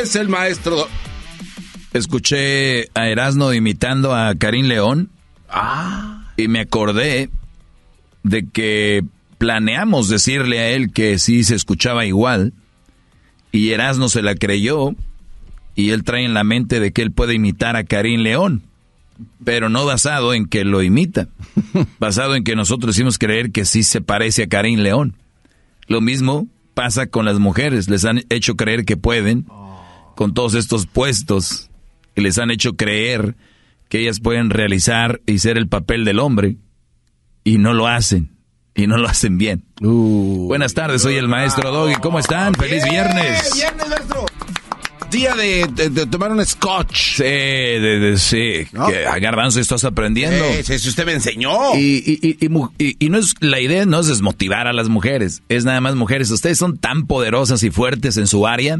Es el maestro. Escuché a Erasmo imitando a Karim León. Ah. Y me acordé de que planeamos decirle a él que sí se escuchaba igual. Y Erasmo se la creyó. Y él trae en la mente de que él puede imitar a Karim León. Pero no basado en que lo imita. basado en que nosotros hicimos creer que sí se parece a Karim León. Lo mismo pasa con las mujeres. Les han hecho creer que pueden con todos estos puestos que les han hecho creer que ellas pueden realizar y ser el papel del hombre y no lo hacen y no lo hacen bien. Buenas tardes, soy el maestro Doggy. ¿Cómo están? Feliz viernes. Día de, tomar un scotch. Sí, de, sí. Que a estás aprendiendo. Sí, sí, usted me enseñó. Y, y, no es, la idea no es desmotivar a las mujeres, es nada más mujeres. Ustedes son tan poderosas y fuertes en su área,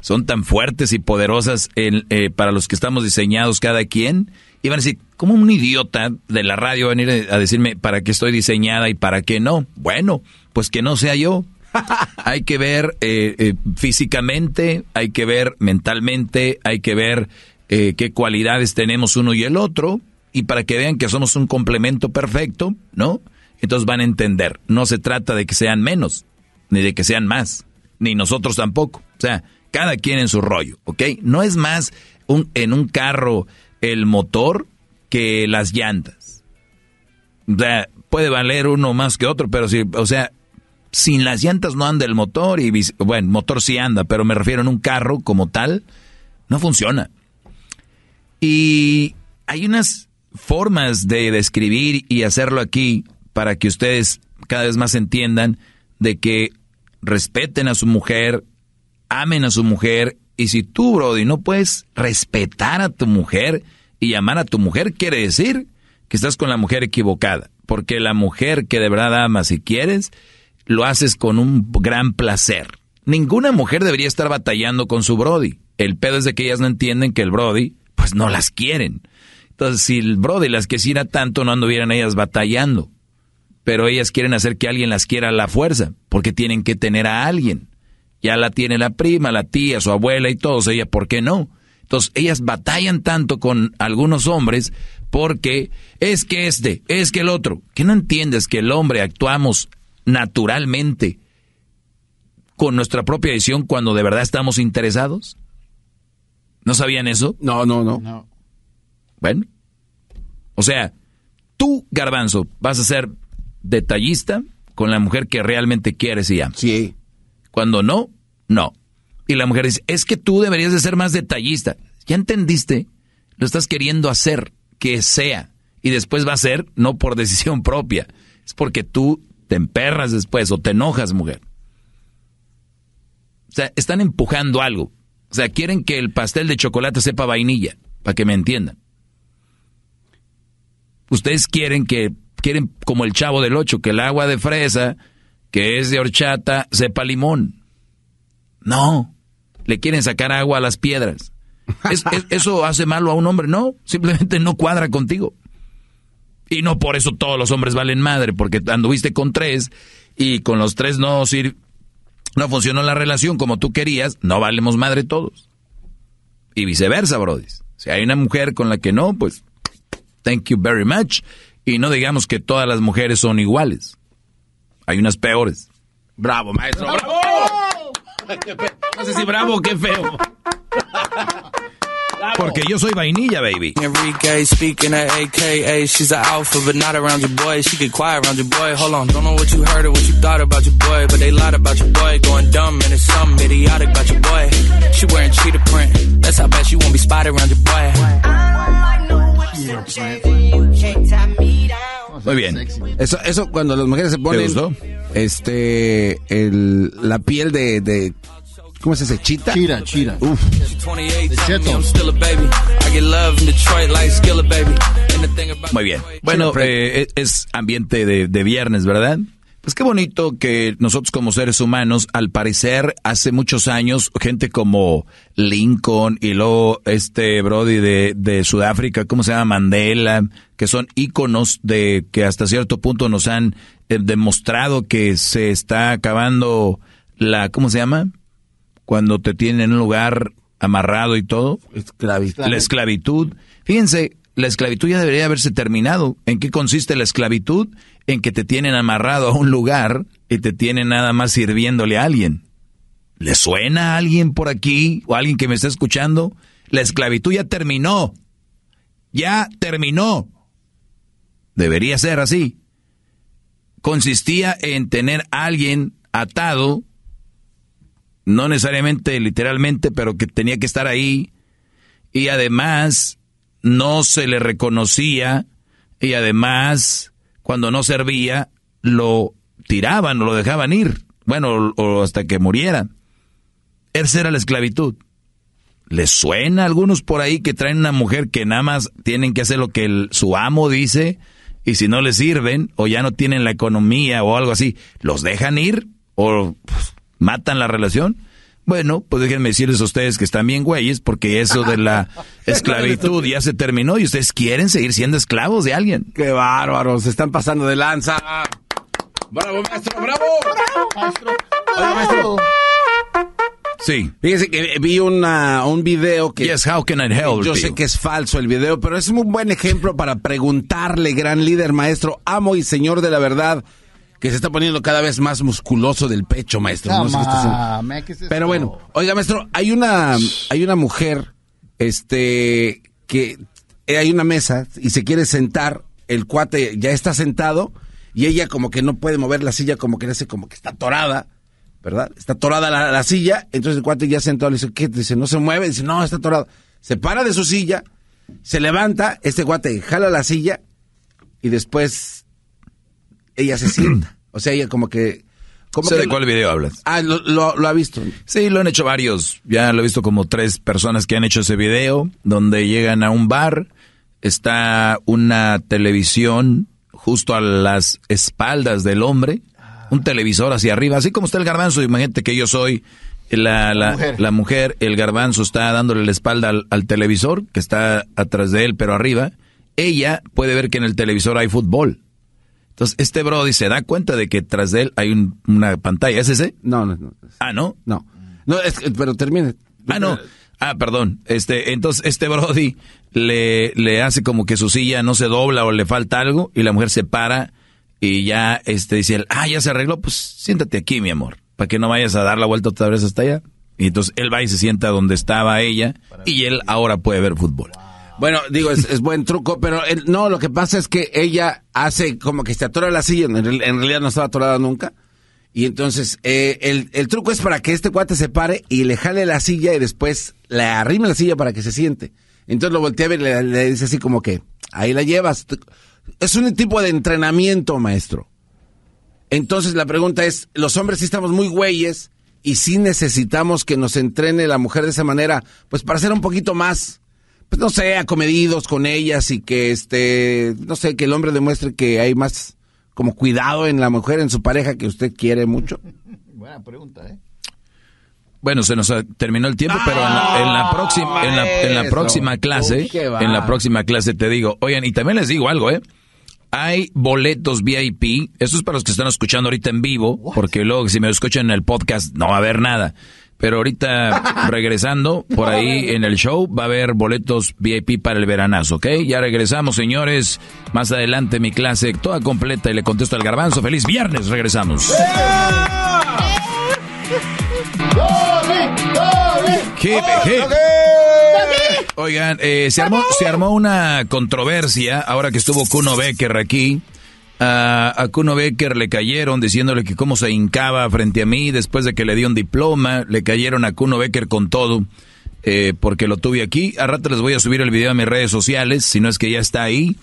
son tan fuertes y poderosas eh, para los que estamos diseñados cada quien. Y van a decir, ¿cómo un idiota de la radio va a venir a decirme para qué estoy diseñada y para qué no? Bueno, pues que no sea yo hay que ver eh, eh, físicamente, hay que ver mentalmente, hay que ver eh, qué cualidades tenemos uno y el otro, y para que vean que somos un complemento perfecto, ¿no? Entonces van a entender, no se trata de que sean menos, ni de que sean más, ni nosotros tampoco. O sea, cada quien en su rollo, ¿ok? No es más un, en un carro el motor que las llantas. O sea, puede valer uno más que otro, pero si, o sea, sin las llantas no anda el motor y bueno, motor sí anda, pero me refiero en un carro como tal, no funciona. Y hay unas formas de describir y hacerlo aquí para que ustedes cada vez más entiendan de que respeten a su mujer, amen a su mujer y si tú, Brody, no puedes respetar a tu mujer y amar a tu mujer, quiere decir que estás con la mujer equivocada, porque la mujer que de verdad amas y quieres, lo haces con un gran placer. Ninguna mujer debería estar batallando con su Brody. El pedo es de que ellas no entienden que el Brody, pues no las quieren. Entonces, si el Brody las quisiera tanto, no anduvieran ellas batallando. Pero ellas quieren hacer que alguien las quiera a la fuerza, porque tienen que tener a alguien. Ya la tiene la prima, la tía, su abuela y todos, ella, ¿por qué no? Entonces, ellas batallan tanto con algunos hombres porque es que este, es que el otro. ¿Qué no entiendes que el hombre actuamos naturalmente con nuestra propia decisión cuando de verdad estamos interesados? ¿No sabían eso? No, no, no. no. Bueno. O sea, tú, garbanzo, vas a ser detallista con la mujer que realmente quieres y amas. Sí. Cuando no, no. Y la mujer dice, es que tú deberías de ser más detallista. Ya entendiste, lo estás queriendo hacer, que sea. Y después va a ser, no por decisión propia, es porque tú te emperras después o te enojas, mujer. O sea, están empujando algo. O sea, quieren que el pastel de chocolate sepa vainilla, para que me entiendan. Ustedes quieren que, quieren como el chavo del ocho, que el agua de fresa, que es de horchata, sepa limón. No, le quieren sacar agua a las piedras. eso hace malo a un hombre? No, simplemente no cuadra contigo. Y no por eso todos los hombres valen madre, porque anduviste con tres y con los tres no, sir no funcionó la relación como tú querías, no valemos madre todos. Y viceversa, Brody. Si hay una mujer con la que no, pues thank you very much. Y no digamos que todas las mujeres son iguales. Hay unas peores. Bravo, maestro. No sé si bravo o qué feo. Porque yo soy vainilla, baby. Enrique speaking at AKA. She's an alpha, but not around your boy. She get quiet around your boy. Hold on, don't know what you heard or what you thought about your boy. But they lied about your boy. Going dumb and it's some idiotic about your boy. She wearing cheetah print. That's how bad she won't be spotted around your boy. Muy bien. Eso, eso cuando las mujeres se ponen. ¿Te gustó? Este. El, la piel de, de ¿Cómo es ese? ¿Chita? Chira, Chira. Uf. Muy bien. Bueno, eh, e-, es ambiente de, viernes, ¿verdad? Pues qué bonito que nosotros como seres humanos, al parecer, hace muchos años, gente como Lincoln y luego este Brody de, Sudáfrica, ¿cómo se llama? Mandela, que son iconos de que hasta cierto punto nos han eh, demostrado que se está acabando la, ¿cómo se llama? cuando te tienen en un lugar amarrado y todo. La esclavitud. Fíjense, la esclavitud ya debería haberse terminado. ¿En qué consiste la esclavitud? En que te tienen amarrado a un lugar y te tienen nada más sirviéndole a alguien. ¿Le suena a alguien por aquí o a alguien que me está escuchando? La esclavitud ya terminó. Ya terminó. Debería ser así. Consistía en tener a alguien atado no necesariamente literalmente, pero que tenía que estar ahí. Y además no se le reconocía y además cuando no servía lo tiraban o lo dejaban ir, bueno, o hasta que muriera. Esa era la esclavitud. ¿Les suena a algunos por ahí que traen una mujer que nada más tienen que hacer lo que su amo dice y si no le sirven o ya no tienen la economía o algo así, los dejan ir o pues, matan la relación. Bueno, pues déjenme decirles a ustedes que están bien güeyes porque eso de la esclavitud ya se terminó y ustedes quieren seguir siendo esclavos de alguien. ¡Qué bárbaros! Se están pasando de lanza. ¡Bravo, maestro! ¡Bravo! Maestro. maestro. Sí. fíjense que vi un video que... Yes, how can I help yo sé que es falso el video, pero es un buen ejemplo para preguntarle, gran líder, maestro, amo y señor de la verdad que se está poniendo cada vez más musculoso del pecho, maestro. Pero bueno, oiga, maestro, hay una, hay una mujer, este, que eh, hay una mesa y se quiere sentar, el cuate ya está sentado y ella como que no puede mover la silla, como que hace como que está torada ¿Verdad? Está torada la, silla, entonces el cuate ya sentado le dice, ¿qué? Dice, no se mueve, dice, no, está atorado. Se para de su silla, se levanta, este cuate jala la silla y después ella se sienta. O sea, ella como que... de cuál video hablas. Ah, lo, ha visto. Sí, lo han hecho varios. Ya lo he visto como tres personas que han hecho ese video, donde llegan a un bar, está una televisión justo a las espaldas del hombre, un televisor hacia arriba, así como está el garbanzo, imagínate que yo soy la, mujer. el garbanzo está dándole la espalda al televisor, que está atrás de él, pero arriba, ella puede ver que en el televisor hay fútbol entonces, este Brody se da cuenta de que tras de él hay una pantalla. ¿Es ese? No, no, no. Ah, ¿no? No. No, es, pero termine. Ah, no. Ah, perdón. Este, entonces este Brody le, le hace como que su silla no se dobla o le falta algo y la mujer se para y ya este dice él, ah, ya se arregló, pues siéntate aquí, mi amor, para que no vayas a dar la vuelta otra vez hasta allá. Y entonces él va y se sienta donde estaba ella y él ahora puede ver fútbol. Bueno, digo, es, buen truco, pero no, lo que pasa es que ella hace como que se atora la silla, en, realidad no estaba atorada nunca. Y entonces, eh, el, truco es para que este cuate se pare y le jale la silla y después le arrime la silla para que se siente. Entonces lo voltea a y le, dice así como que, ahí la llevas. Es un tipo de entrenamiento, maestro. Entonces la pregunta es, los hombres sí estamos muy güeyes y sí necesitamos que nos entrene la mujer de esa manera, pues para ser un poquito más pues no sé, acomedidos con ellas y que este, no sé, que el hombre demuestre que hay más como cuidado en la mujer, en su pareja que usted quiere mucho? Buena pregunta, ¿eh? Bueno, se nos terminó el tiempo, pero en la, próxima, en la, próxima clase, en la próxima clase te digo, oigan, y también les digo algo, ¿eh? Hay boletos VIP, esto es para los que están escuchando ahorita en vivo, porque luego si me escuchan en el podcast no va a haber nada. Pero ahorita regresando por ahí en el show va a haber boletos VIP para el veranazo, ¿ok? Ya regresamos, señores. Más adelante mi clase toda completa y le contesto al garbanzo. Feliz viernes, regresamos. Oigan, eh, se, armó, se armó una controversia ahora que estuvo Kuno Becker aquí Ah, a, Cuno Becker le cayeron diciéndole que cómo se hincaba frente a mí después de que le di un diploma, le cayeron a Kuno Becker con todo. Eh, porque lo tuve aquí. A rato les voy a subir el video a mis redes sociales, si no es que ya está ahí,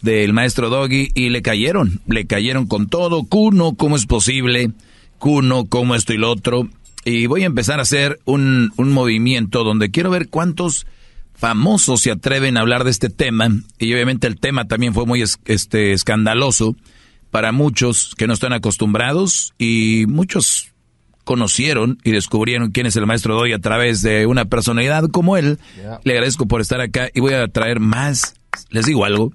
del maestro Doggy, y le cayeron, le cayeron con todo. Cuno, ¿cómo es posible? Cuno, ¿cómo esto y lo otro? Y voy a empezar a hacer un, un movimiento donde quiero ver cuántos famosos se atreven a hablar de este tema y obviamente el tema también fue muy este, escandaloso para muchos que no están acostumbrados y muchos conocieron y descubrieron quién es el maestro Doy a través de una personalidad como él. Le agradezco por estar acá y voy a traer más. Les digo algo,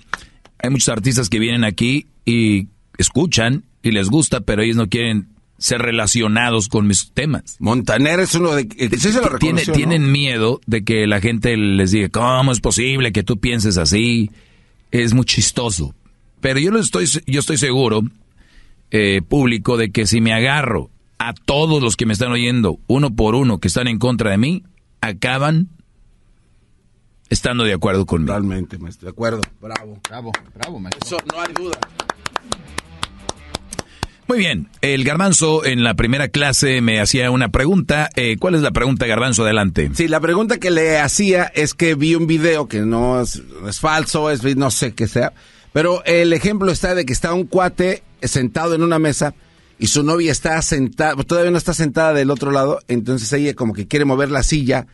hay muchos artistas que vienen aquí y escuchan y les gusta, pero ellos no quieren ser relacionados con mis temas. Montaner es uno de... Eh, Tiene, Tienen miedo de que la gente les diga, ¿cómo es posible que tú pienses así? Es muy chistoso. Pero yo, lo estoy, yo estoy seguro, eh, público, de que si me agarro a todos los que me están oyendo, uno por uno, que están en contra de mí, acaban estando de acuerdo conmigo. Realmente, maestro. De acuerdo. Bravo. Bravo, bravo, maestro. Eso no hay duda. Muy bien, el garbanzo en la primera clase me hacía una pregunta. Eh, ¿Cuál es la pregunta, garbanzo? Adelante. Sí, la pregunta que le hacía es que vi un video que no es, falso, es no sé qué sea, pero el ejemplo está de que está un cuate sentado en una mesa y su novia está sentada, pues, todavía no está sentada del otro lado, entonces ella como que quiere mover la silla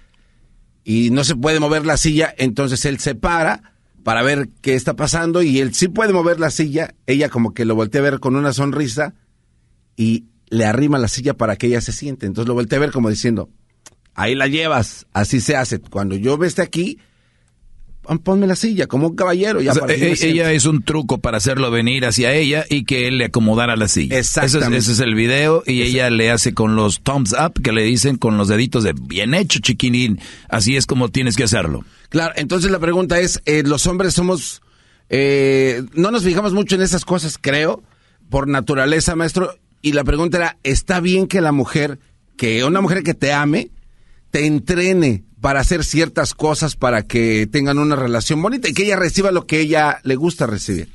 y no se puede mover la silla, entonces él se para para ver qué está pasando y él sí puede mover la silla, ella como que lo voltea a ver con una sonrisa y le arrima la silla para que ella se siente. Entonces lo voltea a ver como diciendo, ahí la llevas, así se hace. Cuando yo veste aquí, Ah, ponme la silla, como un caballero. Ya e, e, ella, es un truco para hacerlo venir hacia ella y que él le acomodara la silla. Exactamente. Ese es, el video y ella le hace con los thumbs up, que le dicen con los deditos de bien hecho, chiquinín. Así es como tienes que hacerlo. Claro, entonces la pregunta es, eh, los hombres somos... Eh, no nos fijamos mucho en esas cosas, creo, por naturaleza, maestro. Y la pregunta era, ¿está bien que la mujer, que una mujer que te ame, te entrene para hacer ciertas cosas para que tengan una relación bonita y que ella reciba lo que ella le gusta recibir.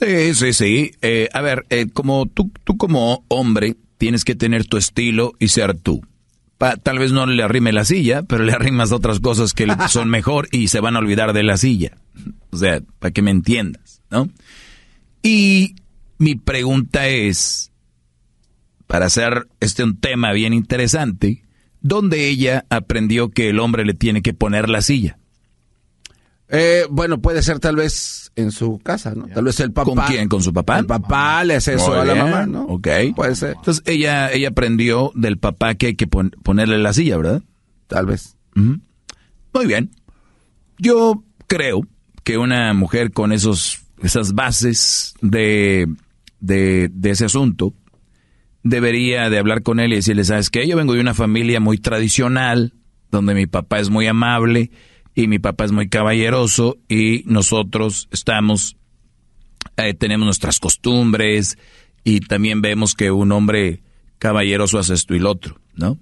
Sí, sí, sí. Eh, a ver, eh, como tú, tú como hombre tienes que tener tu estilo y ser tú. tal vez no le arrime la silla, pero le arrimas otras cosas que son mejor y se van a olvidar de la silla. O sea, para que me entiendas, ¿no? Y mi pregunta es, para hacer este un tema bien interesante, ¿Dónde ella aprendió que el hombre le tiene que poner la silla. Eh, bueno, puede ser tal vez en su casa, ¿no? Tal vez el papá. ¿Con quién? ¿Con su papá? El papá le hace eso a la mamá, ¿no? Ok. Puede ser. Entonces ella, ella aprendió del papá que hay que ponerle la silla, ¿verdad? Tal vez. Muy bien. Yo creo que una mujer con esos, esas bases de, de, de ese asunto debería de hablar con él y decirle, ¿sabes que Yo vengo de una familia muy tradicional, donde mi papá es muy amable y mi papá es muy caballeroso y nosotros estamos, eh, tenemos nuestras costumbres y también vemos que un hombre caballeroso hace esto y lo otro, ¿no?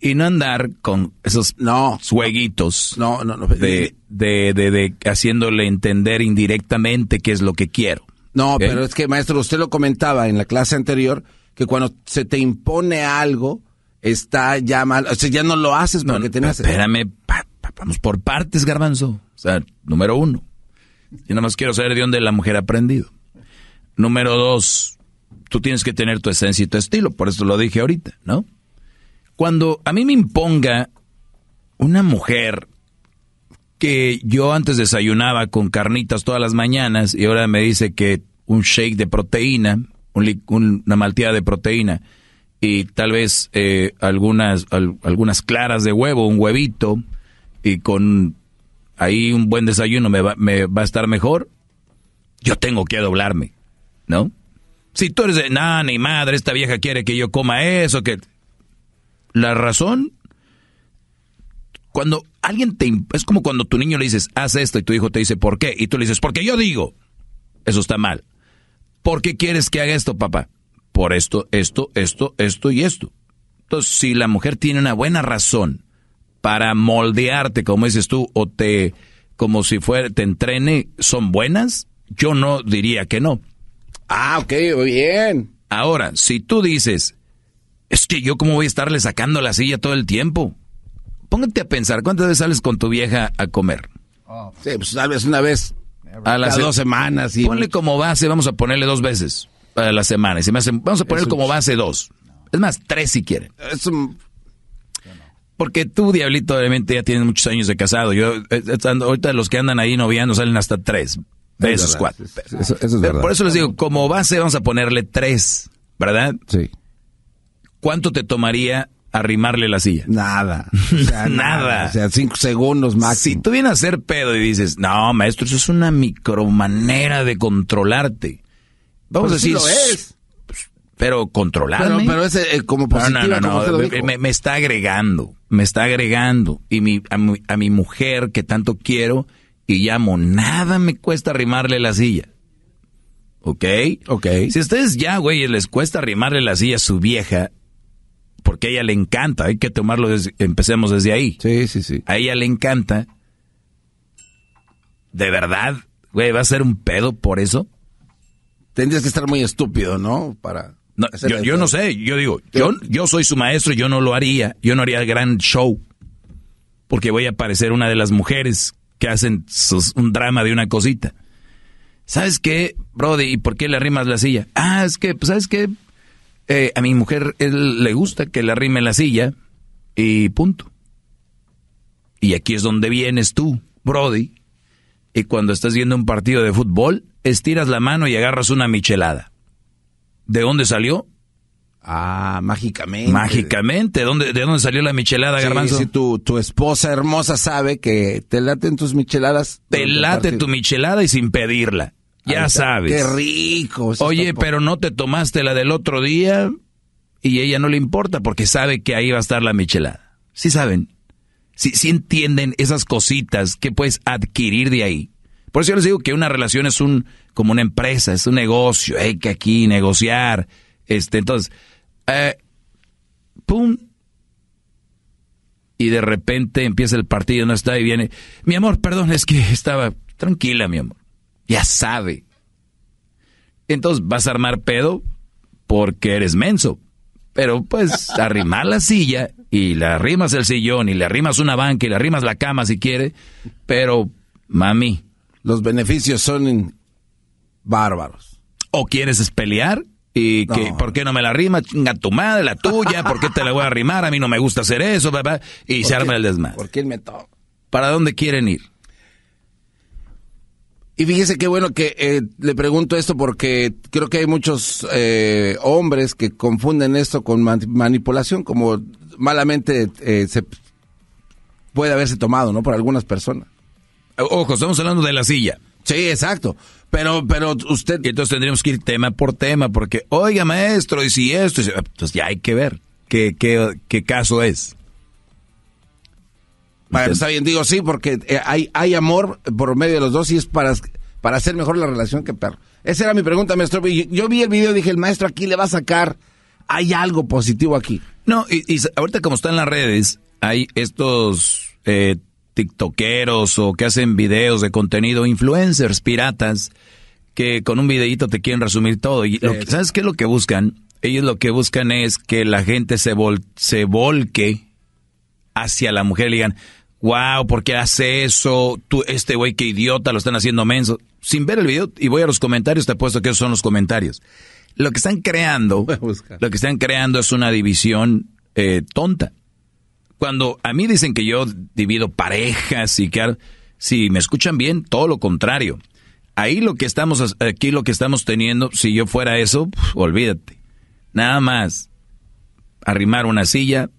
y no andar con esos no, sueguitos no, no, de, de, de, haciéndole entender indirectamente qué es lo que quiero. No, pero es que maestro, usted lo comentaba en la clase anterior, que cuando se te impone algo, está ya mal, o sea, ya no lo haces porque no, Espérame, vamos por partes, garbanzo. O sea, número uno, yo nada más quiero saber de dónde la mujer ha aprendido. Número dos, tú tienes que tener tu esencia y tu estilo, por eso lo dije ahorita, ¿no? Cuando a mí me imponga una mujer que yo antes desayunaba con carnitas todas las mañanas y ahora me dice que un shake de proteína una malteada de proteína y tal vez eh, algunas, algunas claras de huevo, un huevito, y con ahí un buen desayuno me va, me va a estar mejor, yo tengo que doblarme, ¿no? Si tú eres de, nada, ni madre, esta vieja quiere que yo coma eso, que... La razón, cuando alguien te... Es como cuando tu niño le dices, haz esto y tu hijo te dice, ¿por qué? Y tú le dices, porque yo digo, eso está mal. ¿Por qué quieres que haga esto, papá? Por esto, esto, esto, esto y esto. Entonces, si la mujer tiene una buena razón para moldearte, como dices tú, o te, como si fuera, te entrene, ¿son buenas? Yo no diría que no. Ah, ok, bien. Ahora, si tú dices, es que yo cómo voy a estarle sacando la silla todo el tiempo. Póngate a pensar, ¿cuántas veces sales con tu vieja a comer? Sí, pues tal vez una vez. A las dos semanas. Y ponle como base, vamos a ponerle dos veces a las semanas. Y vamos a poner como base dos. Es más, tres si quiere. Porque tú, Diablito, obviamente ya tienes muchos años de casado. Yo, eh, ahorita los que andan ahí noviando salen hasta tres. De cuatro. Por eso les digo, como base vamos a ponerle tres, ¿verdad? Sí. ¿Cuánto te tomaría arrimarle la silla. Nada. nada. O sea, cinco segundos máximo. Si tú vienes a hacer pedo y dices, no, maestro, eso es una micromanera de controlarte. Vamos a decir. es. Pues, pero controlarme. Pero, eh, como No, no, no. Me, está agregando. Me está agregando. Y mi, a, mi, a mi mujer que tanto quiero y llamo, nada me cuesta arrimarle la silla. ¿Ok? Ok. Si a ustedes ya, güey, les cuesta arrimarle la silla a su vieja, porque a ella le encanta, hay que tomarlo, desde, empecemos desde ahí. Sí, sí, sí. A ella le encanta. ¿De verdad, güey, va a ser un pedo por eso? Tendrías que estar muy estúpido, ¿no? Para... yo, no sé, yo digo, yo, yo soy su maestro, yo no lo haría, yo no haría el gran show, porque voy a parecer una de las mujeres que hacen un drama de una cosita. ¿Sabes qué, Brody? ¿Y por qué le arrimas la silla? Ah, es que, pues, ¿sabes qué? Eh, a mi mujer le gusta que le arrime la silla y punto. Y aquí es donde vienes tú, Brody, y cuando estás viendo un partido de fútbol, estiras la mano y agarras una michelada. ¿De dónde salió? Ah, mágicamente. Mágicamente. ¿De dónde, de dónde salió la michelada, sí, Garbanzo? Si tu, tu, esposa hermosa sabe que te laten tus micheladas. Te late tu michelada y sin pedirla. Ya sabes. Qué rico. Oye, pero no te tomaste la del otro día y ella no le importa porque sabe que ahí va a estar la michelada. Sí saben. Sí, entienden esas cositas que puedes adquirir de ahí. Por eso yo les digo que una relación es un como una empresa, es un negocio, hay que aquí negociar. Este, entonces, eh, pum. Y de repente empieza el partido, no está y viene. Mi amor, perdón, es que estaba tranquila, mi amor. Ya sabe. Entonces vas a armar pedo porque eres menso. Pero pues arrimar la silla y le arrimas el sillón y le arrimas una banca y le arrimas la cama si quiere. Pero, mami. Los beneficios son bárbaros. ¿O quieres pelear? y que por qué no me la rima, a tu madre, la tuya, por qué te la voy a arrimar? a mí no me gusta hacer eso, papá, y se arma el desmadre. ¿Por ¿Para dónde quieren ir? Y fíjese qué bueno que eh, le pregunto esto porque creo que hay muchos eh, hombres que confunden esto con manipulación, como malamente eh, puede haberse tomado, ¿no? Por algunas personas. Ojo, estamos hablando de la silla. Sí, exacto. Pero, pero usted. Y entonces tendríamos que ir tema por tema, porque, oiga, maestro, y si esto, entonces pues ya hay que ver qué, qué, qué caso es está bien, digo sí, porque eh, hay, hay amor por medio de los dos y es para, para hacer mejor la relación que perro. Esa era mi pregunta, maestro. Yo, vi el video y dije, el maestro aquí le va a sacar, hay algo positivo aquí. No, y, ahorita como está en las redes, hay estos eh, tiktokeros o que hacen videos de contenido, influencers, piratas, que con un videíto te quieren resumir todo. Y ¿Sabes qué es lo que buscan? Ellos lo que buscan es que la gente se, se volque hacia la mujer y digan, wow, ¿por qué hace eso? Tú, este güey, qué idiota, lo están haciendo menso. Sin ver el video, y voy a los comentarios, te apuesto que esos son los comentarios. Lo que están creando, lo que están creando es una división eh, tonta. Cuando a mí dicen que yo divido parejas y que si me escuchan bien, todo lo contrario. Ahí lo que estamos, aquí lo que estamos teniendo, si yo fuera eso, olvídate. Nada más arrimar una silla,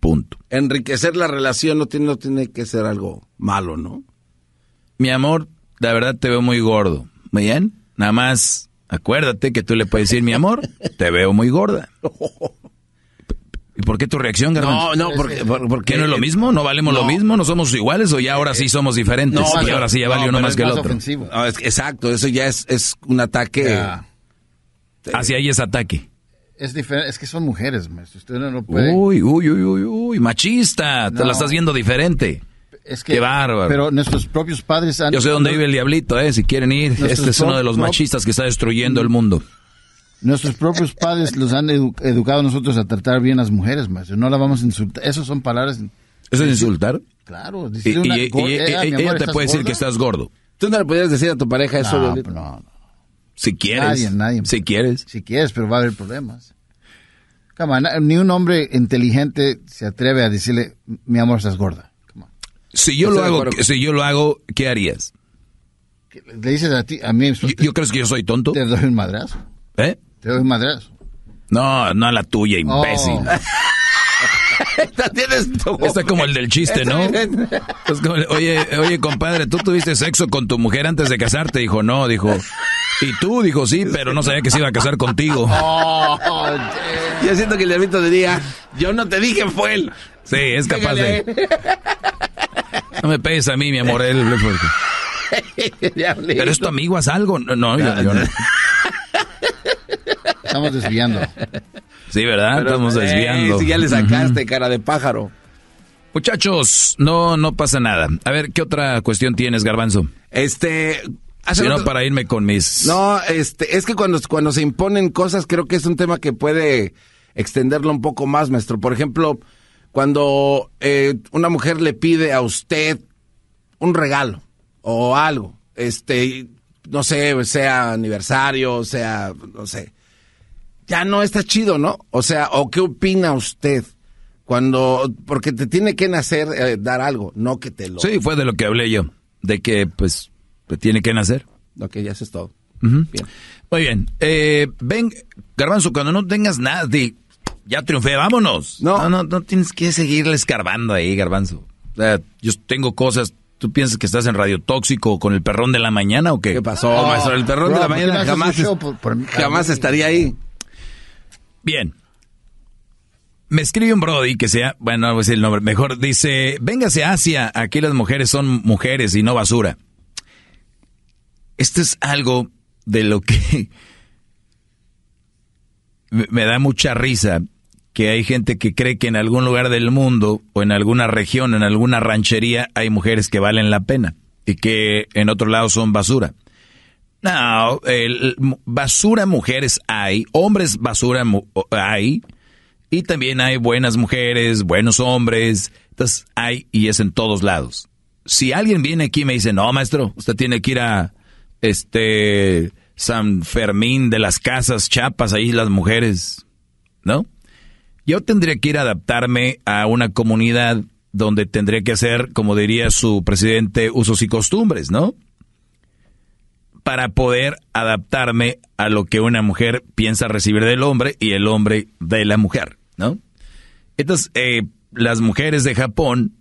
Punto. Enriquecer la relación no tiene, que ser algo malo, ¿no? Mi amor, la verdad te veo muy gordo. Muy bien. Nada más acuérdate que tú le puedes decir, mi amor, te veo muy gorda. ¿Y por qué tu reacción, Germán? No, no, porque, no es lo eh, mismo, no valemos lo mismo, no somos iguales o ya ahora sí eh, somos diferentes. y ahora sí ya vale uno más que el otro. exacto, eso ya es, un ataque. Hacia ahí es ataque es diferente, es que son mujeres, maestro. Uy, uy, uy, uy, machista. Te la estás viendo diferente. Es que, Qué bárbaro. Pero nuestros propios padres han... Yo sé dónde vive el diablito, eh, si quieren ir. Este es uno de los machistas que está destruyendo el mundo. Nuestros propios padres los han educado a nosotros a tratar bien a las mujeres, maestro. No la vamos a insultar. Esas son palabras... ¿Eso es insultar? Claro. Y, y, eh, ah, ella, te puede decir que estás gordo. ¿Tú no le podrías decir a tu pareja eso? no, pues no. Si quieres. Nadie, nadie. Si quieres. Si quieres, pero va a haber problemas. Cama, ni un hombre inteligente se atreve a decirle, mi amor, estás gorda. Si yo, lo hago, si yo lo hago, ¿qué harías? Le dices a ti, a mí. ¿Yo, creo que yo soy tonto? Te doy un madrazo. ¿Eh? Te doy un madrazo. No, no a la tuya, oh. imbécil. Está como el del chiste, ¿no? oye, oye, compadre, ¿tú tuviste sexo con tu mujer antes de casarte? Dijo, no, dijo, y tú dijo sí, pero no sabía que se iba a casar contigo. Oh, yo siento que el diablito diría, yo no te dije, fue él. Sí, es capaz de... No me pesa a mí, mi amor, él. pero es tu amigo, haz algo. No, no, yo, Estamos desviando. Sí, ¿verdad? Estamos eh, desviando. ya le sacaste cara de pájaro. Muchachos, no, no pasa nada. A ver, ¿qué otra cuestión tienes, Garbanzo? Este, Sino para irme con mis... No, este, es que cuando, cuando se imponen cosas creo que es un tema que puede extenderlo un poco más, maestro. Por ejemplo, cuando eh, una mujer le pide a usted un regalo o algo, este, no sé, sea aniversario, sea, no sé, ya no está chido, ¿no? O sea, ¿o qué opina usted? Cuando, porque te tiene que nacer eh, dar algo, no que te lo... Sí, fue de lo que hablé yo, de que pues pues tiene que nacer. Ok, ya haces es todo. Muy bien. Eh, ven, Garbanzo, cuando no tengas nada Ya triunfé, vámonos. No. no, no, tienes que seguirle escarbando ahí, Garbanzo. O sea, yo tengo cosas, ¿Tú piensas que estás en Radio Tóxico con el perrón de la mañana o qué? ¿Qué pasó, El perrón de la mañana jamás, estaría ahí. Bien. Me escribe un Brody que sea, bueno, no voy a decir el nombre, mejor dice, véngase Asia, aquí las mujeres son mujeres y no basura. Esto es algo de lo que me da mucha risa, que hay gente que cree que en algún lugar del mundo o en alguna región, en alguna ranchería, hay mujeres que valen la pena y que en otro lado son basura. No, basura mujeres hay, hombres basura hay, y también hay buenas mujeres, buenos hombres, entonces hay y es en todos lados. Si alguien viene aquí y me dice, no, maestro, usted tiene que ir a, este San Fermín de las casas chapas, ahí las mujeres, ¿no? Yo tendría que ir a adaptarme a una comunidad donde tendría que hacer, como diría su presidente, usos y costumbres, ¿no? Para poder adaptarme a lo que una mujer piensa recibir del hombre y el hombre de la mujer, ¿no? Entonces, eh, las mujeres de Japón,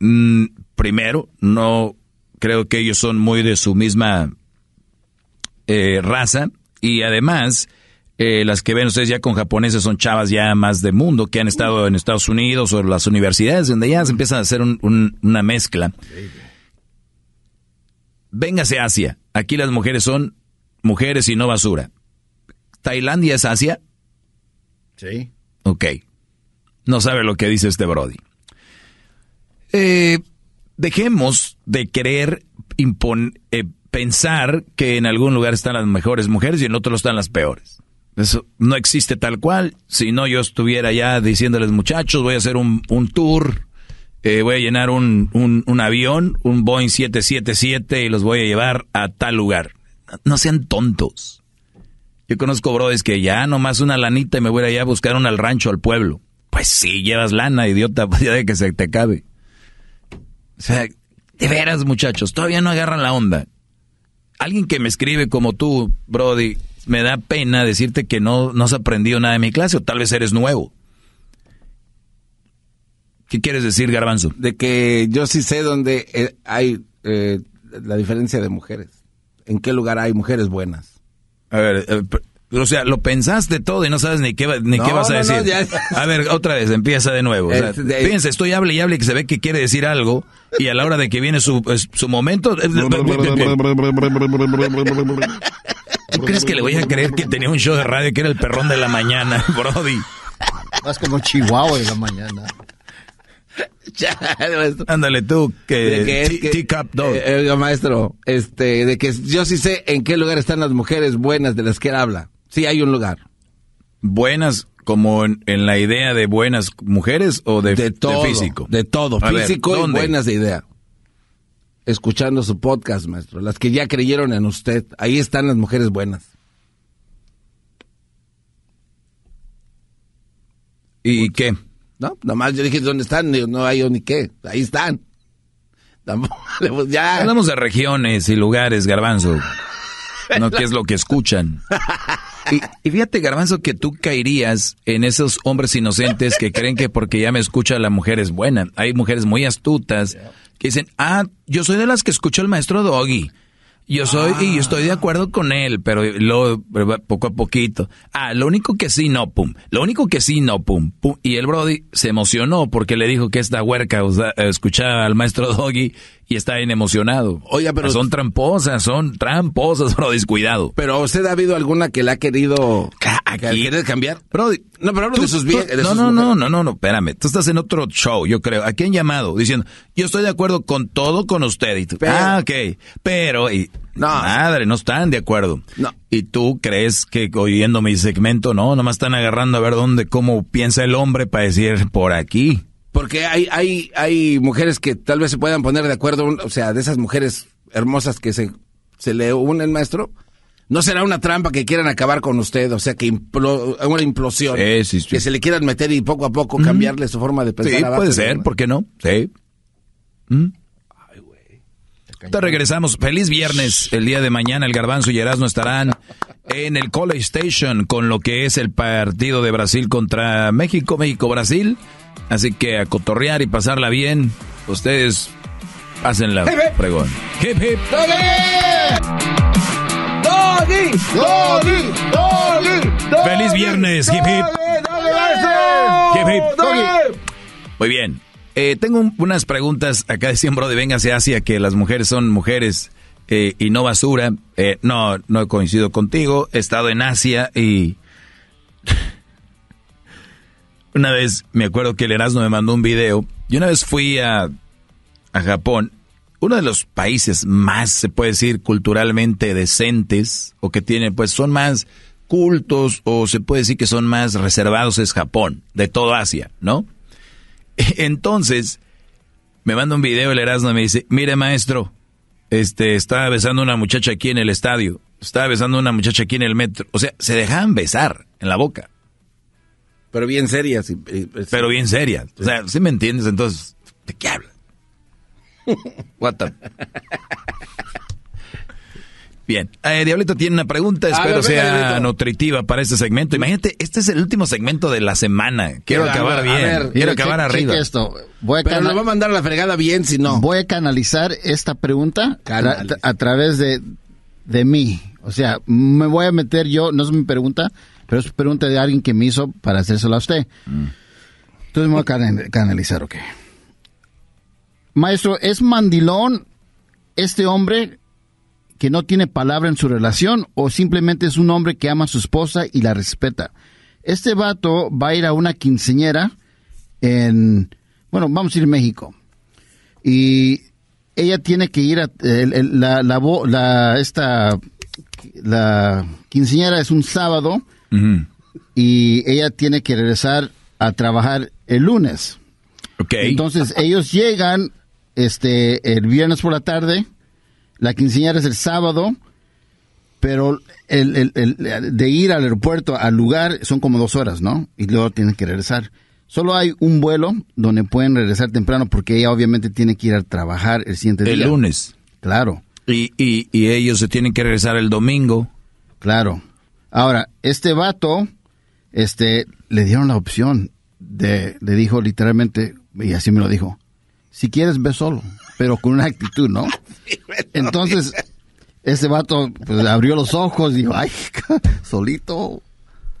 mm, primero, no creo que ellos son muy de su misma eh, raza y además eh, las que ven ustedes ya con japoneses son chavas ya más de mundo que han estado en Estados Unidos o en las universidades donde ya se empieza a hacer una mezcla. Véngase Asia. Aquí las mujeres son mujeres y no basura. ¿Tailandia es Asia? Sí. Ok. No sabe lo que dice este Brody. Eh, dejemos de querer eh, pensar que en algún lugar están las mejores mujeres y en otro están las peores. Eso no existe tal cual. Si no, yo estuviera ya diciéndoles, muchachos, voy a hacer un, tour, eh, voy a llenar un, avión, un Boeing 777 y los voy a llevar a tal lugar. No sean tontos. Yo conozco brodes que ya nomás una lanita y me voy a ir allá a buscar un al rancho, al pueblo. Pues sí, llevas lana, idiota, pues ya de que se te acabe. O sea, de veras, muchachos, todavía no agarran la onda. Alguien que me escribe como tú, Brody, me da pena decirte que no, no has aprendido nada de mi clase o tal vez eres nuevo. ¿Qué quieres decir, Garbanzo? De que yo sí sé dónde eh, hay eh, la diferencia de mujeres. ¿En qué lugar hay mujeres buenas? A ver, eh, o sea, lo pensaste todo y no sabes ni qué, ni qué vas a decir. A ver, otra vez, empieza de nuevo. O piensa, estoy hable y hable que se ve que quiere decir algo y a la hora de que viene su, momento... ¿Tú crees que le voy a creer que tenía un show de radio que era el perrón de la mañana, Brody? Más como Chihuahua de la mañana. Ándale tú, que, es, dog. maestro, este, de que yo sí sé en qué lugar están las mujeres buenas de las que él habla. Sí hay un lugar. Buenas, como en, la idea de buenas mujeres o de, todo, físico. De todo, físico y buenas de idea. Escuchando su podcast, maestro. Las que ya creyeron en usted. Ahí están las mujeres buenas. ¿Y qué? No, nomás yo dije, ¿dónde están? No hay ni qué. Ahí están. Pues ya. Hablamos de regiones y lugares, garbanzo. No, qué es lo que escuchan. Y, fíjate, Garbanzo, que tú caerías en esos hombres inocentes que creen que porque ya me escucha la mujer es buena. Hay mujeres muy astutas que dicen, ah, yo soy de las que escuchó el maestro Doggy. Yo soy y ah. estoy de acuerdo con él, pero lo poco a poquito. Ah, lo único que sí no pum, lo único que sí no pum, y el Brody se emocionó porque le dijo que esta huerca o escuchaba al maestro Doggy y está inemocionado. emocionado. oye pero son tramposas, son tramposas, Brody, cuidado. Pero usted ha habido alguna que le ha querido ¿Quieres cambiar? no, pero hablo de sus vidas. No, no, no, no, no, espérame. Tú estás en otro show, yo creo. Aquí han llamado diciendo, yo estoy de acuerdo con todo con usted. Y ah, ok. Pero, madre, no están de acuerdo. No. Y tú crees que oyendo mi segmento, no, nomás están agarrando a ver dónde, cómo piensa el hombre para decir por aquí. Porque hay, hay, hay mujeres que tal vez se puedan poner de acuerdo, o sea, de esas mujeres hermosas que se, se le une el maestro no será una trampa que quieran acabar con usted, o sea, que una implosión. Que se le quieran meter y poco a poco cambiarle su forma de pensar. Sí, puede ser, ¿por qué no? Sí. ¿Mm? Ay, güey. Te regresamos. Feliz viernes. El día de mañana el Garbanzo y Erasmo estarán en el College Station con lo que es el partido de Brasil contra México, México-Brasil. Así que a cotorrear y pasarla bien. Ustedes hacen la pregón. ¡Hip, hip! hip Feliz viernes, hip hip. Muy bien. Eh, tengo unas preguntas acá de Siembro de Véngase Asia, que las mujeres son mujeres eh, y no basura. Eh, no, no coincido contigo. He estado en Asia y... una vez, me acuerdo que el Erasmo me mandó un video. Y una vez fui a, a Japón uno de los países más, se puede decir, culturalmente decentes, o que tiene, pues son más cultos, o se puede decir que son más reservados, es Japón, de todo Asia, ¿no? Entonces, me manda un video el Erasmo y me dice, mire maestro, este, estaba besando una muchacha aquí en el estadio, estaba besando una muchacha aquí en el metro. O sea, se dejaban besar en la boca. Pero bien seria. Sí, Pero bien seria. O sea, si me entiendes? Entonces, ¿de qué hablas? What the... Bien. Eh, Diablito tiene una pregunta, espero sea nutritiva para este segmento. Imagínate, este es el último segmento de la semana. Quiero acabar bien. Quiero acabar arriba. Esto. Voy a Pero lo va a mandar la fregada bien si no. Voy a canalizar esta pregunta a través de, de mí. O sea, me voy a meter yo, no es mi pregunta, pero es pregunta de alguien que me hizo para hacérsela a usted. Mm. Entonces me voy a canalizar, ok. Maestro, ¿es mandilón este hombre que no tiene palabra en su relación o simplemente es un hombre que ama a su esposa y la respeta? Este vato va a ir a una quinceñera en, bueno, vamos a ir a México. Y ella tiene que ir a la, la, quinceñera es un sábado y ella tiene que regresar a trabajar el lunes. Okay. Entonces ellos llegan este, el viernes por la tarde, la quinceañera es el sábado, pero el, de ir al aeropuerto, al lugar, son como dos horas, ¿no? Y luego tienen que regresar. Solo hay un vuelo donde pueden regresar temprano porque ella obviamente tiene que ir a trabajar el siguiente día. El lunes. Claro. Y, y, y ellos se tienen que regresar el domingo. Claro. Ahora, este vato, este, le dieron la opción de, le dijo literalmente, y así me lo dijo, si quieres ve solo, pero con una actitud, ¿no? Entonces, ese vato pues, abrió los ojos y dijo, ay, solito.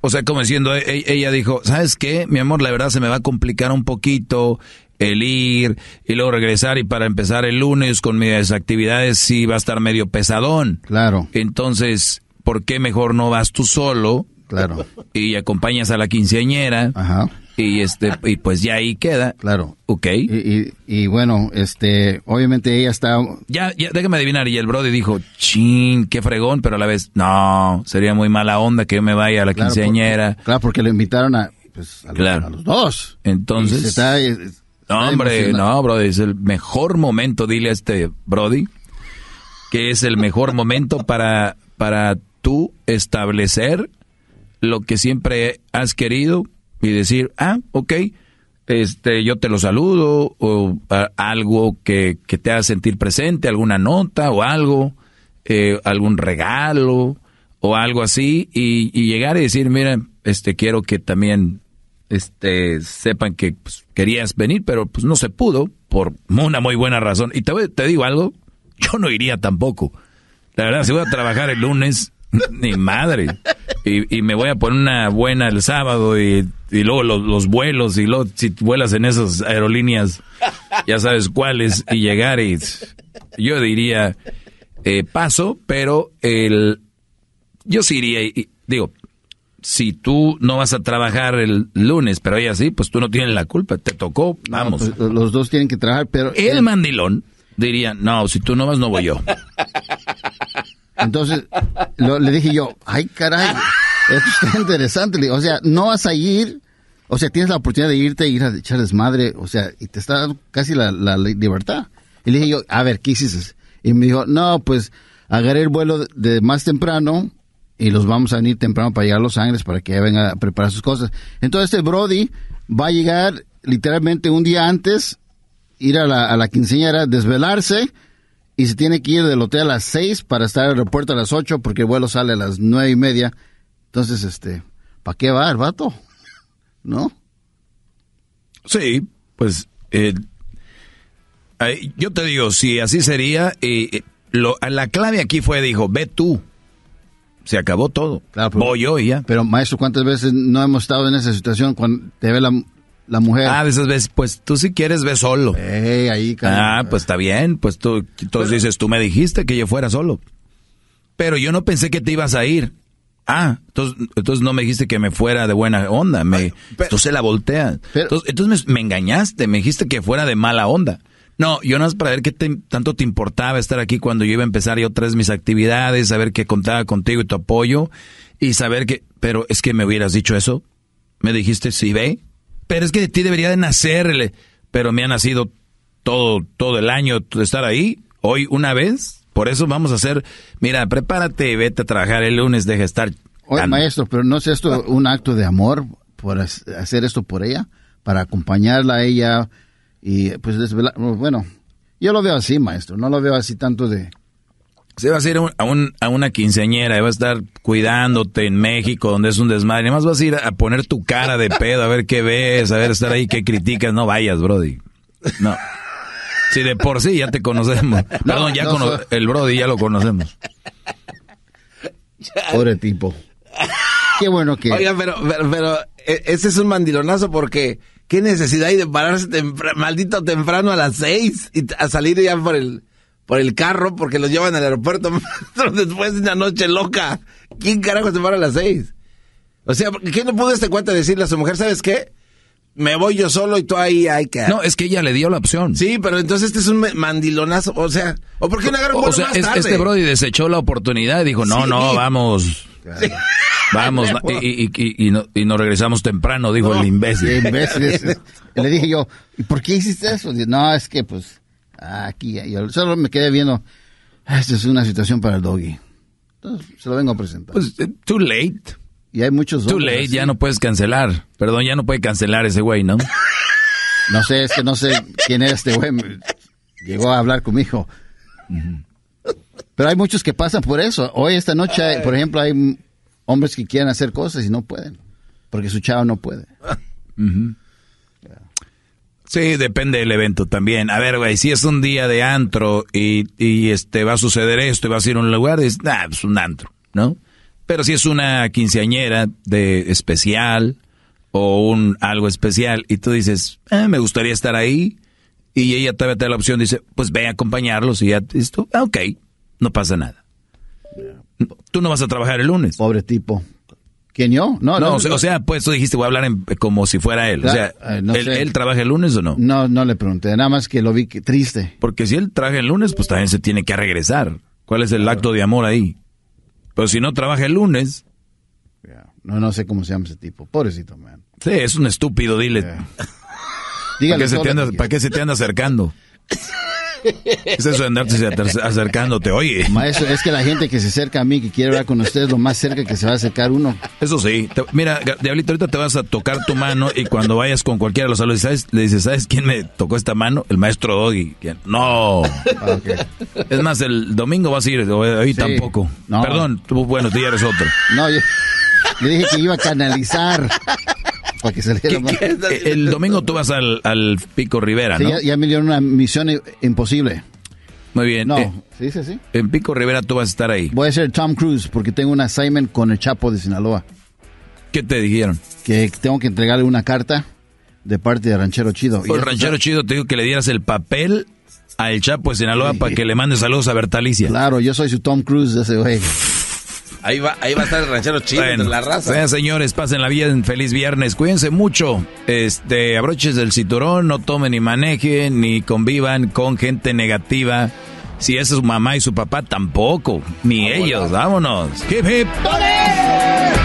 O sea, como diciendo, e, e, ella dijo, ¿sabes qué? Mi amor, la verdad se me va a complicar un poquito el ir y luego regresar y para empezar el lunes con mis actividades sí va a estar medio pesadón. Claro. Entonces, ¿por qué mejor no vas tú solo? Claro. Y acompañas a la quinceañera. Ajá. Y este y pues ya ahí queda. Claro. Ok. Y, bueno, este, obviamente ella está... Ya, ya, déjame adivinar. Y el Brody dijo, chin, qué fregón, pero a la vez, no, sería muy mala onda que yo me vaya a la quinceañera. claro, porque le invitaron pues, a, los, dos. Entonces... hombre, no, Brody, es el mejor momento, dile a este Brody, que es el mejor momento para, para tú establecer lo que siempre has querido y decir, ah, ok, este, yo te lo saludo, o algo que, te haga sentir presente, alguna nota o algo, eh, algún regalo o algo así, y, llegar y decir, mira, este, quiero que también este, sepan que pues, querías venir, pero pues no se pudo, por una muy buena razón. Y te, te digo algo, yo no iría tampoco. La verdad, si voy a trabajar el lunes, ni madre. Y, y me voy a poner una buena el sábado y y luego los, vuelos, y luego si vuelas en esas aerolíneas, ya sabes cuáles, y llegar yo diría eh, paso, pero el yo sí iría, digo, si tú no vas a trabajar el lunes, pero ella sí, pues tú no tienes la culpa, te tocó, vamos. Pues, los dos tienen que trabajar, pero... El, mandilón diría, no, si tú no vas, no voy yo. Entonces, le dije yo, ay caray, esto está interesante. O sea, no vas a ir o sea, tienes la oportunidad de irte y ir a echarles madre, o sea, y te está casi la, libertad. Y le dije yo, a ver, ¿qué hiciste? Y me dijo, no, pues agarré el vuelo de más temprano y los vamos a venir temprano para llegar a Los Ángeles para que vengan a preparar sus cosas. Entonces este Brody va a llegar literalmente un día antes, ir a la, a desvelarse y se tiene que ir del hotel a las seis para estar al aeropuerto a las ocho porque el vuelo sale a las nueve y media. Entonces, este, ¿para qué va el vato? ¿no? Sí, pues eh, yo te digo, si así sería, eh, la clave aquí fue, dijo, ve tú. Se acabó todo. Pues, Voy yo y ya. Pero maestro, ¿cuántas veces no hemos estado en esa situación cuando te ve la, mujer. Ah, esas veces, pues tú si quieres ve solo. ahí, ah, pues está bien, pues tú entonces dices, tú me dijiste que yo fuera solo. Pero yo no pensé que te ibas a ir. Ah, entonces, entonces no me dijiste que me fuera de buena onda. Me, pero, entonces la voltea. entonces, me, engañaste, me dijiste que fuera de mala onda. No, yo no es para ver qué tanto te importaba estar aquí cuando yo iba a empezar yo tres mis actividades, saber que contaba contigo y tu apoyo y saber que... Pero es que me hubieras dicho eso. Me dijiste, sí, ve. Pero es que de ti debería de nacerle. Pero me ha nacido todo, todo el año de estar ahí. Hoy una vez por eso vamos a hacer, mira, prepárate y vete a trabajar el lunes, deja estar. Oye, maestro, pero ¿no es esto un acto de amor por hacer esto por ella? Para acompañarla a ella y pues bueno, yo lo veo así, maestro, no lo veo así tanto de... Se va a ir a, una quinceañera y va a estar cuidándote en México, donde es un desmadre. Además vas a ir a poner tu cara de pedo, a ver qué ves, a ver estar ahí, qué criticas. No vayas, Brody. No. Si de por sí ya te conocemos. Perdón, ya no, el Brody ya lo conocemos. Pobre tipo. Qué bueno que. Oiga, pero, pero, e-, ese es un mandilonazo porque qué necesidad hay de pararse maldito temprano a las seis y a salir ya por el por el carro porque los llevan al aeropuerto después de una noche loca. ¿Quién carajo se para a las seis? O sea, ¿qué no pudo este cuenta decirle a su mujer? ¿Sabes qué? me voy yo solo y tú ahí hay que. No, es que ella le dio la opción. Sí, pero entonces este es un mandilonazo. O sea, ¿o por qué no agarró un o sea, tarde? Este Brody desechó la oportunidad y dijo: No, no, vamos. Vamos, y, y, no, y, nos regresamos temprano, dijo el imbécil. Le dije yo, ¿y por qué hiciste eso? no, es que pues aquí, solo me quedé viendo, ah, esta es una situación para el doggy. Entonces se lo vengo a presentar. Pues, eh, too late. Y hay muchos... Too late, ya no puedes cancelar. Perdón, ya no puede cancelar ese güey, ¿no? no sé, es que no sé quién era este güey. Llegó a hablar con hijo Pero hay muchos que pasan por eso. Hoy, esta noche, por ejemplo, hay hombres que quieren hacer cosas y no pueden. Porque su chavo no puede. Sí, depende del evento también. A ver, güey, si es un día de antro y, este va a suceder esto y vas a ser a un lugar, es, pues, un antro, ¿no? Pero si es una quinceañera de especial o un algo especial y tú dices, ah, me gustaría estar ahí y ella te da la opción, dice, pues ve a acompañarlos y ya, esto, ah, ok, no pasa nada. Tú no vas a trabajar el lunes. Pobre tipo. ¿Quién yo? No, no. o, sea, pues tú dijiste, voy a hablar como si fuera él. o ah, sea, eh, él, trabaja el lunes o no? No, no le pregunté, nada más que lo vi triste. Porque si él trabaja el lunes, pues también se tiene que regresar. ¿Cuál es el acto de amor ahí? Pero si no trabaja el lunes. No, no sé cómo se llama ese tipo. Pobrecito, man. Sí, es un estúpido, dile. ¿Para, se te ¿Para qué se te anda acercando? Es eso de acercándote, oye. Maestro, es que la gente que se acerca a mí, que quiere hablar con ustedes, lo más cerca que se va a acercar uno. Eso sí. mira, Diablito, ahorita te vas a tocar tu mano y cuando vayas con cualquiera de los saludos, le dices, ¿sabes quién me tocó esta mano? El maestro Doggy. No. Ah, es más, el domingo vas a ir, eh, hoy tampoco. Perdón, bueno, tú ya eres otro. No, yo dije que iba a canalizar. Eh, el domingo tú vas al, Pico Rivera, ¿no? Ya, me dieron una misión imposible. Muy bien. No, eh, sí, sí, En Pico Rivera tú vas a estar ahí. Voy a ser Tom Cruise porque tengo un assignment con el Chapo de Sinaloa. ¿Qué te dijeron? Que tengo que entregarle una carta de parte de Ranchero Chido. el Ranchero Chido te dijo que le dieras el papel al Chapo de Sinaloa para que le mande saludos a Bertalicia. Claro, yo soy su Tom Cruise ese güey. Ahí va, ahí va a estar el ranchero chido de la raza. Sea, pues, señores, la bien, feliz viernes, cuídense mucho, este, abroches del cinturón, no tomen ni manejen, ni convivan con gente negativa. Si es su mamá y su papá, tampoco, ni ellos, vámonos. Hip hip.